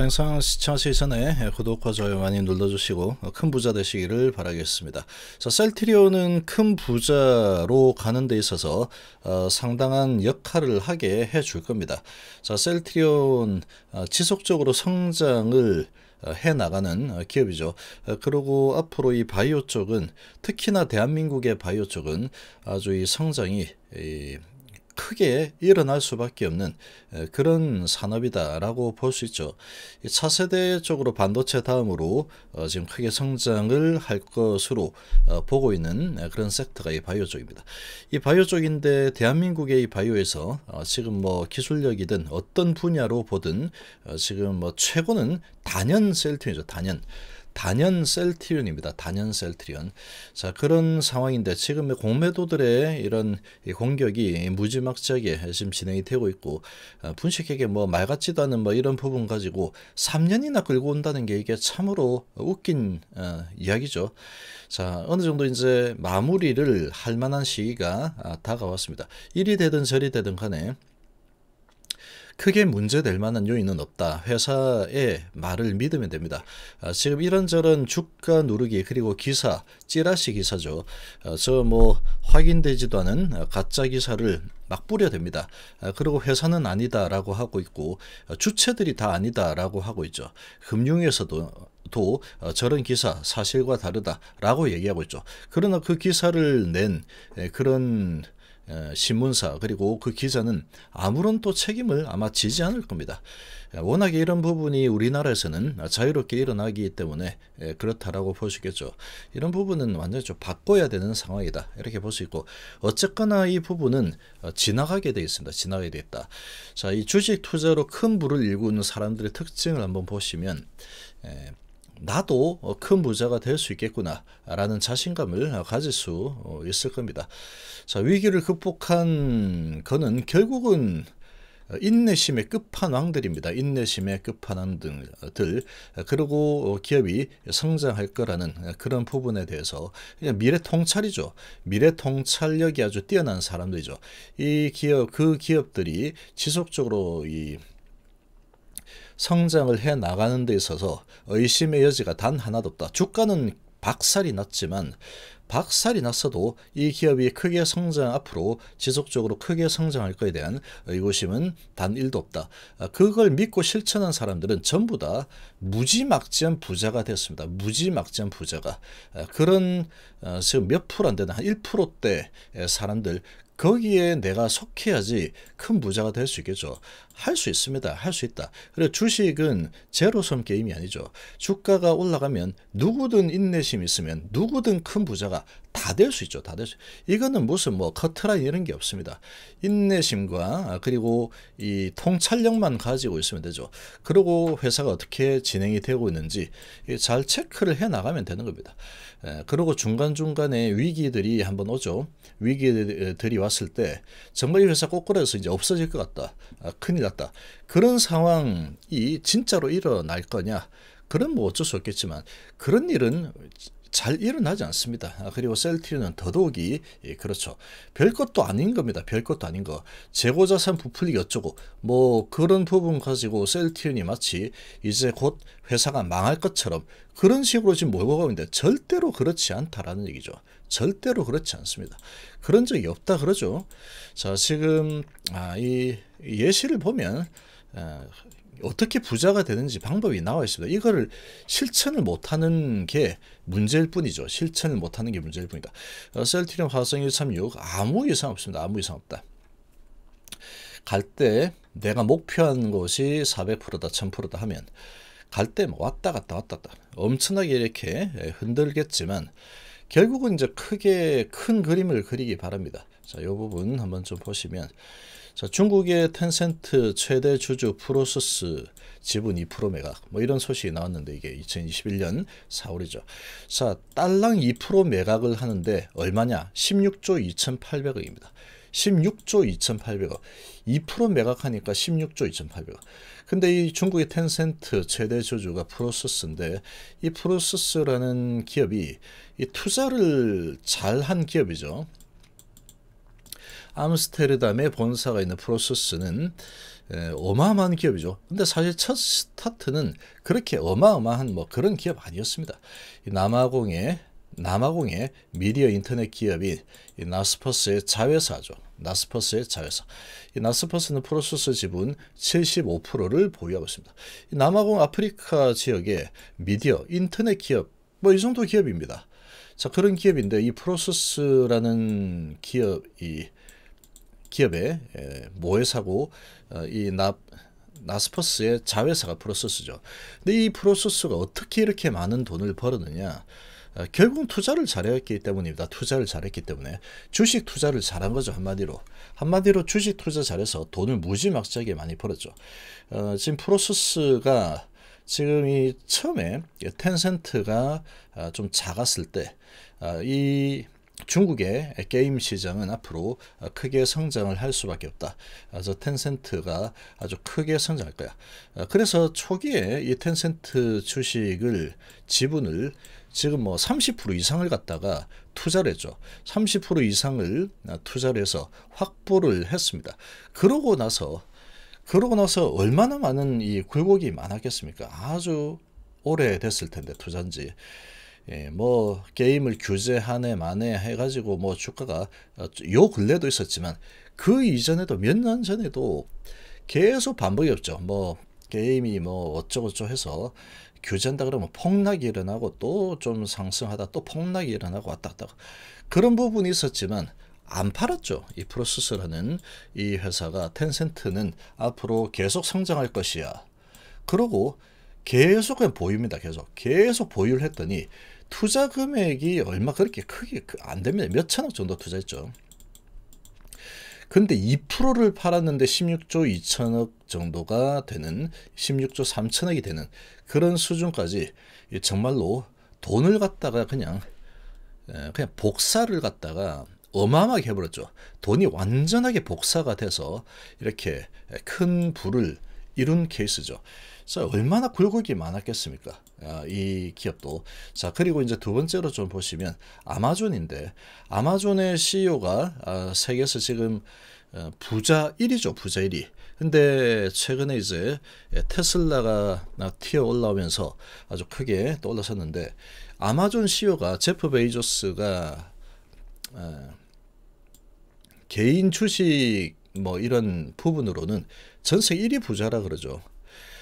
영상 시청하시기 전에 구독과 좋아요 많이 눌러주시고 큰 부자 되시기를 바라겠습니다. 자, 셀트리온은 큰 부자로 가는 데 있어서 어, 상당한 역할을 하게 해줄 겁니다. 자, 셀트리온 어, 지속적으로 성장을 어, 해 나가는 어, 기업이죠. 어, 그리고 앞으로 이 바이오 쪽은 특히나 대한민국의 바이오 쪽은 아주 이성장이 크게 일어날 수밖에 없는 그런 산업이다라고 볼 수 있죠. 차세대 쪽으로 반도체 다음으로 어, 지금 크게 성장을 할 것으로 어, 보고 있는 그런 섹터가 이 바이오 쪽입니다. 이 바이오 쪽인데 대한민국의 이 바이오에서 어, 지금 뭐 기술력이든 어떤 분야로 보든 지금 뭐 최고는 단연 셀틴이죠. 단연. 단연 셀트리온입니다. 단연 셀트리온. 자 그런 상황인데 지금 공매도들의 이런 공격이 무지막지하게 지금 진행이 되고 있고 어, 분식회계 뭐말 같지도 않은 뭐 이런 부분 가지고 3년이나 끌고 온다는 게 이게 참으로 웃긴 어, 이야기죠. 자 어느 정도 이제 마무리를 할 만한 시기가 아, 다가왔습니다. 일이 되든 저리 되든 간에 크게 문제될 만한 요인은 없다. 회사의 말을 믿으면 됩니다. 아, 지금 이런저런 주가 누르기 그리고 기사 찌라시 기사죠. 아, 저뭐 확인되지도 않은 가짜 기사를 막 뿌려댑니다. 아, 그리고 회사는 아니다라고 하고 있고 아, 주체들이 다 아니다라고 하고 있죠. 금융에서도 또 아, 저런 기사 사실과 다르다라고 얘기하고 있죠. 그러나 그 기사를 낸 예, 그런 신문사 그리고 그 기자는 아무런 또 책임을 아마 지지 않을 겁니다. 워낙에 이런 부분이 우리나라에서는 자유롭게 일어나기 때문에 그렇다라고 볼수 있겠죠. 이런 부분은 완전히 좀 바꿔야 되는 상황이다. 이렇게 볼 수 있고 어쨌거나 이 부분은 어, 지나가게 돼 있습니다. 지나가게 돼다 자, 이 주식 투자로 큰 부를 일구는 사람들의 특징을 한번 보시면 나도 어, 큰 부자가 될 수 있겠구나라는 자신감을 가질 수 어, 있을 겁니다. 자, 위기를 극복한 그는 결국은 어, 인내심의 끝판왕들입니다. 인내심의 끝판왕들 그리고 기업이 성장할 거라는 그런 부분에 대해서 미래 통찰이죠. 미래 통찰력이 아주 뛰어난 사람들이죠. 이 기업 그 기업들이 지속적으로 이 성장을 해 나가는 데 있어서 의심의 여지가 단 하나도 없다. 주가는 박살이 났지만 박살이 났어도 이 기업이 크게 성장 앞으로 지속적으로 크게 성장할 것에 대한 의구심은 단 일도 없다. 그걸 믿고 실천한 사람들은 전부 다 무지막지한 부자가 됐습니다. 무지막지한 부자가 그런 어, 지금 몇 프로 안 되는 한 1%대 사람들 거기에 내가 속해야지 큰 부자가 될 수 있겠죠. 할 수 있습니다. 할 수 있다. 그리고 주식은 제로섬 게임이 아니죠. 주가가 올라가면 누구든 인내심 있으면 누구든 큰 부자가 다될수 있죠. 다 될 수. 이거는 무슨 뭐커트라 이런 게 없습니다. 인내심과 그리고 이 통찰력만 가지고 있으면 되죠. 그리고 회사가 어떻게 진행이 되고 있는지 잘 체크를 해 나가면 되는 겁니다. 그리고 중간중간에 위기들이 한번 오죠. 위기들이 왔을 때 정말 이 회사 꼬꾸라에서 이제 없어질 것 같다. 아, 큰일 났다. 그런 상황이 진짜로 일어날 거냐? 그런 뭐 어쩔 수 없겠지만 그런 일은 잘 일어나지 않습니다. 아, 그리고 셀트리는 더더욱이 예, 그렇죠. 별것도 아닌 겁니다. 별것도 아닌 거. 재고자산 부풀리기 어쩌고 뭐 그런 부분 가지고 셀트리온이 마치 이제 곧 회사가 망할 것처럼 그런 식으로 지금 몰고 가고 있는데 절대로 그렇지 않다라는 얘기죠. 절대로 그렇지 않습니다. 그런 적이 없다 그러죠. 자 지금 아, 이 예시를 보면 아, 어떻게 부자가 되는지 방법이 나와 있습니다. 이거를 실천을 못하는 게 문제일 뿐이죠. 실천을 못하는 게 문제일 뿐이다. 어, 셀트리온 화성 136 아무 이상 없습니다. 아무 이상 없다. 갈 때 내가 목표한 것이 400%다 1000%다 하면 갈때 뭐 왔다 갔다 왔다 갔다 엄청나게 이렇게 예, 흔들겠지만 결국은 이제 크게 큰 그림을 그리기 바랍니다. 자, 이 부분 한번 좀 보시면 자, 중국의 텐센트 최대 주주 프로세스 지분 2% 매각 뭐 이런 소식이 나왔는데 이게 2021년 4월이죠. 자, 딸랑 2% 매각을 하는데 얼마냐? 16조 2,800억입니다. 16조 2,800억. 2% 매각하니까 16조 2,800억. 근데 이 중국의 텐센트 최대 주주가 프로세스인데 이 프로세스라는 기업이 이 투자를 잘한 기업이죠. 암스테르담에 본사가 있는 프로세스는 어마어마한 기업이죠. 근데 사실 첫 스타트는 그렇게 어마어마한 뭐 그런 기업 아니었습니다. 남아공의 남아공의 미디어 인터넷 기업인 나스퍼스의 자회사죠. 나스퍼스의 자회사. 이 나스퍼스는 프로세스 지분 75%를 보유하고 있습니다. 남아공 아프리카 지역의 미디어 인터넷 기업 뭐 이 정도 기업입니다. 자 그런 기업인데 이프로세스라는 기업이 기업의 예, 모회사고 어, 이 나, 나스퍼스의 자회사가 프로세스죠. 근데 이 프로세스가 어떻게 이렇게 많은 돈을 벌었느냐? 어, 결국 투자를 잘했기 때문입니다. 투자를 잘했기 때문에 주식 투자를 잘한 거죠 한마디로 한마디로 주식 투자 잘해서 돈을 무지막지하게 많이 벌었죠. 어, 지금 프로세스가 지금 이 처음에 예, 텐센트가 아, 좀 작았을 때이 아, 중국의 게임 시장은 앞으로 크게 성장을 할 수밖에 없다. 그래서 텐센트가 아주 크게 성장할 거야. 그래서 초기에 이 텐센트 주식을 지분을 지금 뭐 30% 이상을 갖다가 투자를 했죠. 30% 이상을 투자를 해서 확보를 했습니다. 그러고 나서 그러고 나서 얼마나 많은 이 굴곡이 많았겠습니까? 아주 오래됐을 텐데 투자인지. 예, 뭐 게임을 규제하네 만에 해가지고 뭐 주가가 어, 요 근래도 있었지만 그 이전에도 몇 년 전에도 계속 반복이었죠. 뭐 게임이 뭐 어쩌고저쩌고 해서 규제한다 그러면 폭락이 일어나고 또 좀 상승하다 또 폭락이 일어나고 왔다 갔다 그런 부분이 있었지만 안 팔았죠. 이 프로세스라는 이 회사가 텐센트는 앞으로 계속 성장할 것이야. 그러고 계속 그냥 보입니다. 계속 계속 보유를 했더니 투자 금액이 얼마 그렇게 크게 그 안 됩니다. 몇 천억 정도 투자했죠. 근데 2%를 팔았는데 16조 2천억 정도가 되는 16조 3천억이 되는 그런 수준까지 정말로 돈을 갖다가 그냥 그냥 복사를 갖다가 어마어마하게 해버렸죠. 돈이 완전하게 복사가 돼서 이렇게 큰 부를 이룬 케이스죠. 자, 얼마나 굴곡이 많았겠습니까? 아, 이 기업도. 자, 그리고 이제 두 번째로 좀 보시면 아마존인데 아마존의 CEO가 아, 세계에서 지금 어, 부자 1위죠, 부자 1위. 근데 최근에 이제 테슬라가 튀어 올라오면서 아주 크게 또 올라섰는데 아마존 CEO가 제프 베이조스가 아, 개인 주식 뭐 이런 부분으로는 전세 1위 부자라 그러죠.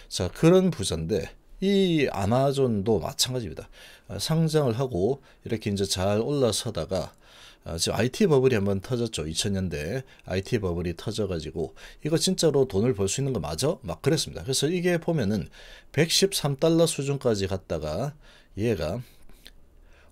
자 그런 부자인데이 아마존도 마찬가지입니다. 아, 상장을 하고 이렇게 이제 잘 올라서다가 아, 지금 IT 버블이 한번 터졌죠. 2000년대 IT 버블이 터져가지고 이거 진짜로 돈을 벌 수 있는 거 맞아? 막 그랬습니다. 그래서 이게 보면은 113달러 수준까지 갔다가 얘가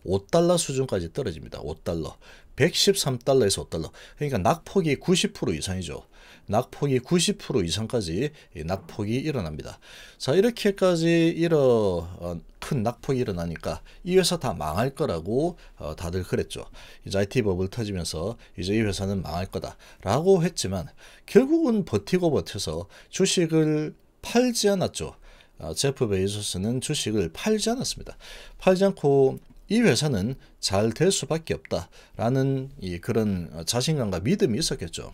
5달러 수준까지 떨어집니다. 5달러. 113달러에서 5달러. 그러니까 낙폭이 90% 이상이죠. 낙폭이 90% 이상까지 낙폭이 일어납니다. 자 이렇게까지 일어 어, 큰 낙폭이 일어나니까 이 회사 다 망할 거라고 어, 다들 그랬죠. 이제 IT 버블 터지면서 이제 이 회사는 망할 거다라고 했지만 결국은 버티고 버텨서 주식을 팔지 않았죠. 어, 제프 베이소스는 주식을 팔지 않았습니다. 팔지 않고 이 회사는 잘 될 수밖에 없다라는 그런 자신감과 믿음이 있었겠죠.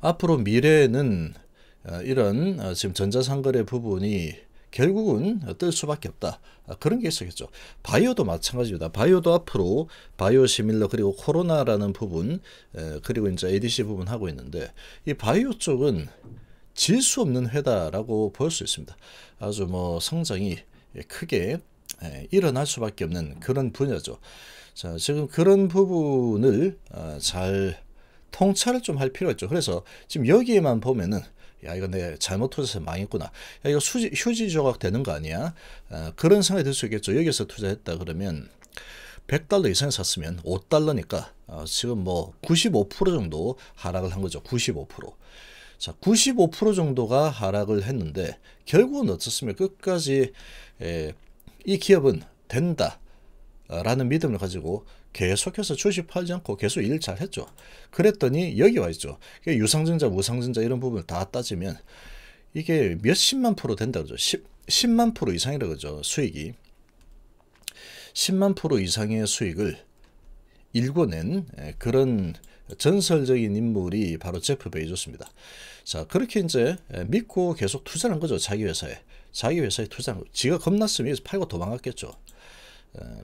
앞으로 미래에는 어, 이런 어, 지금 전자상거래 부분이 결국은 뜰 수밖에 없다. 아, 그런 게 있었겠죠. 바이오도 마찬가지입니다. 바이오도 앞으로 바이오 시밀러 그리고 코로나라는 부분 그리고 이제 ADC 부분 하고 있는데 이 바이오 쪽은 질 수 없는 회다라고 볼 수 있습니다. 아주 뭐 성장이 크게 일어날 수밖에 없는 그런 분야죠. 자, 지금 그런 부분을 어, 잘 통찰을 좀 할 필요가 있죠. 그래서 지금 여기에만 보면은 야 이거 내가 잘못 투자해서 망했구나. 야 이거 수지, 휴지 조각 되는 거 아니야? 어, 그런 생각이 들 수 있겠죠. 여기서 투자했다 그러면 100달러 이상 샀으면 5달러니까 어, 지금 뭐 95% 정도 하락을 한 거죠. 95%. 자, 95% 정도가 하락을 했는데 결국은 어떻습니까? 끝까지 에, 예, 이 기업은 된다. 라는 믿음을 가지고 계속해서 주식팔지 않고 계속 일 잘했죠. 그랬더니 여기 와 있죠. 유상증자, 무상증자 이런 부분 다 따지면 이게 몇십만 프로 된다 그러죠. 10, 만 프로 이상이라고 그러죠. 수익이. 10만 프로 이상의 수익을 일궈낸 예, 그런 전설적인 인물이 바로 제프 베이조스입니다. 자 그렇게 이제 예, 믿고 계속 투자한 거죠. 자기 회사에. 자기 회사에 투자한 거. 지가 겁났으면 여기서 팔고 도망갔겠죠.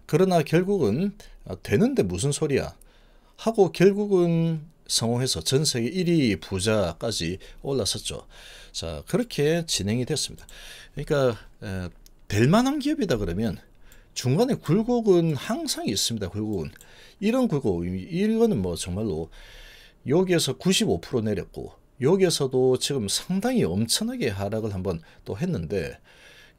그러나 결국은 아, 되는데 무슨 소리야 하고 결국은 성공해서 전 세계 1위 부자까지 올라섰죠. 자 그렇게 진행이 됐습니다. 그러니까 될 만한 기업이다 그러면 중간에 굴곡은 항상 있습니다. 굴곡은 이런 굴곡 이거는 뭐 정말로 여기에서 95% 내렸고 여기에서도 지금 상당히 엄청나게 하락을 한번 또 했는데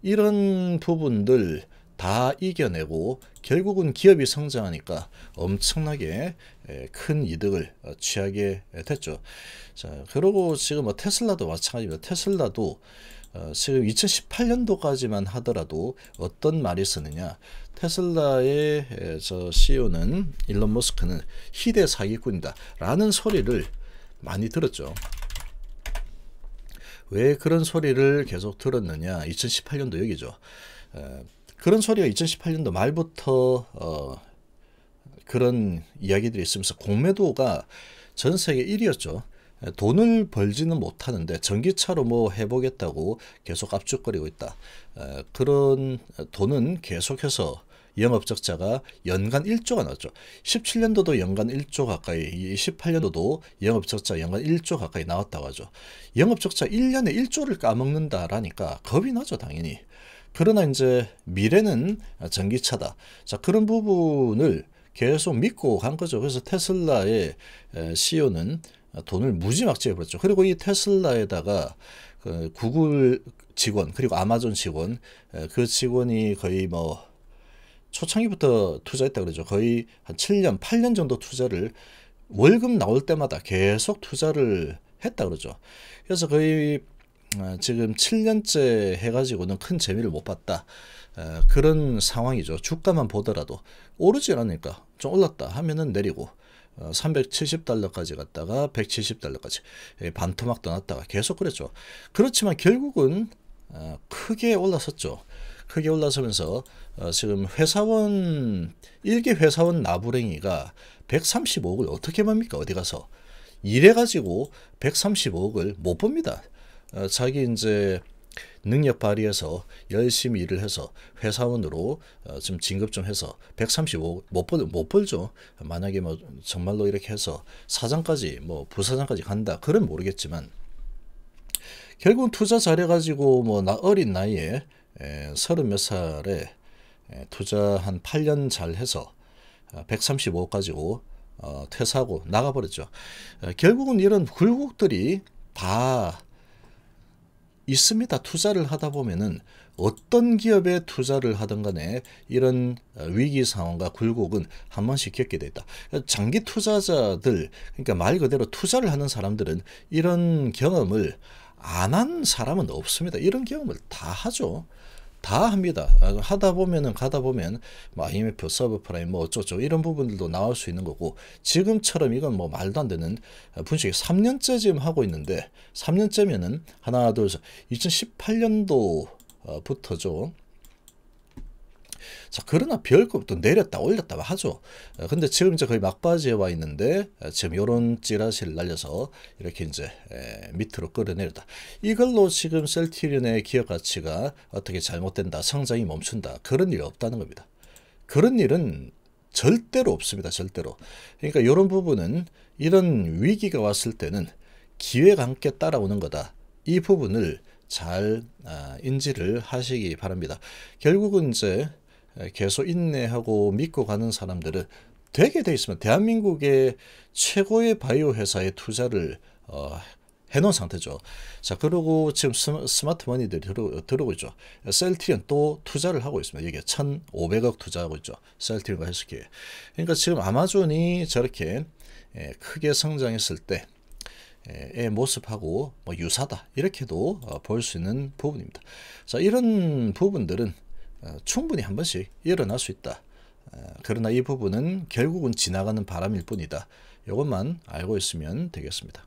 이런 부분들 다 이겨내고 결국은 기업이 성장하니까 엄청나게 큰 이득을 어, 취하게 됐죠. 자, 그리고 지금 뭐 테슬라도 마찬가지입니다. 테슬라도 어, 지금 2018년도까지만 하더라도 어떤 말이 쓰느냐 테슬라의 저 CEO는 일론 머스크는 희대 사기꾼이다 라는 소리를 많이 들었죠 왜 그런 소리를 계속 들었느냐 2018년도 여기죠 그런 소리가 2018년도 말부터 어, 그런 이야기들이 있으면서 공매도가 전 세계 1위였죠. 돈을 벌지는 못하는데 전기차로 뭐 해보겠다고 계속 압축거리고 있다. 에, 어, 그런 돈은 계속해서 영업적자가 연간 1조가 나왔죠. 17년도도 연간 1조 가까이, 28년도도 영업적자 연간 1조 가까이 나왔다고 하죠. 영업적자 1년에 1조를 까먹는다라니까 겁이 나죠, 당연히. 그러나 이제 미래는 전기차다. 자, 그런 부분을 계속 믿고 간 거죠. 그래서 테슬라의 CEO는 돈을 무지막지해 버렸죠. 그리고 이 테슬라에다가 그 구글 직원 그리고 아마존 직원 그 직원이 거의 뭐 초창기부터 투자했다 그러죠. 거의 한 7년, 8년 정도 투자를 월급 나올 때마다 계속 투자를 했다 그러죠. 그래서 거의 어, 지금 7년째 해가지고는 큰 재미를 못 봤다. 어, 그런 상황이죠. 주가만 보더라도 오르지 않으니까 좀 올랐다 하면은 내리고 370달러까지 어, 갔다가 170달러까지 예, 반토막 떠났다가 계속 그랬죠. 그렇지만 결국은 크게 올라섰죠. 크게 올라서면서 지금 회사원 일개 회사원 나부랭이가 135억을 어떻게 봅니까? 어디 가서 일해 가지고 135억을 못 봅니다. 어, 자기 이제 능력 발휘해서 열심히 일을 해서 회사원으로 어, 좀 진급 좀 해서 135 못벌 못 벌죠. 만약에 뭐 정말로 이렇게 해서 사장까지 뭐 부사장까지 간다. 그럼 모르겠지만 결국 은 투자 잘해가지고 뭐나 어린 나이에 서른 몇 살에 에, 투자 한 8년 잘해서 135까지고 어, 어, 퇴사하고 나가버렸죠. 에, 어, 결국은 이런 굴곡들이 다 있습니다. 투자를 하다 보면은 어떤 기업에 투자를 하든 간에 이런 위기 상황과 굴곡은 한 번씩 겪게 됐다. 장기 투자자들, 그러니까 말 그대로 투자를 하는 사람들은 이런 경험을 안 한 사람은 없습니다. 이런 경험을 다 하죠. 다 합니다. 아, 하다 보면은 가다 보면 뭐 IMF 서브프라임 뭐 어쩌죠 이런 부분들도 나올 수 있는 거고 지금처럼 이건 뭐 말도 안 되는 분식이 3년째 지금 하고 있는데 3년째면은 하나 둘셋 2018년도부터죠. 자, 그러나 별거 도 내렸다 올렸다 하죠. 어, 근데 지금 이제 거의 막바지에 와 있는데 어, 지금 요런 찌라시를 날려서 이렇게 이제 밑으로 끌어내렸다. 이걸로 지금 셀티리온의 기업 가치가 어떻게 잘못된다, 성장이 멈춘다 그런 일이 없다는 겁니다. 그런 일은 절대로 없습니다. 절대로. 그러니까 이런 부분은 이런 위기가 왔을 때는 기회가 함께 따라오는 거다. 이 부분을 잘 아, 인지를 하시기 바랍니다. 결국은 이제 계속 인내하고 믿고 가는 사람들은 되게 돼 있으면 대한민국의 최고의 바이오 회사에 투자를 어, 해놓은 상태죠. 자, 그러고 지금 스마트머니들이 들어, 들어오고 있죠. 셀트리온 또 투자를 하고 있습니다. 이게 1,500억 투자하고 있죠. 셀트리온과 헬스케. 그러니까 지금 아마존이 저렇게 예, 크게 성장했을 때, 예, 의 모습하고 뭐 유사다 이렇게도 어, 볼수 있는 부분입니다. 자 이런 부분들은 어, 충분히 한 번씩 일어날 수 있다. 어, 그러나 이 부분은 결국은 지나가는 바람일 뿐이다. 이것만 알고 있으면 되겠습니다.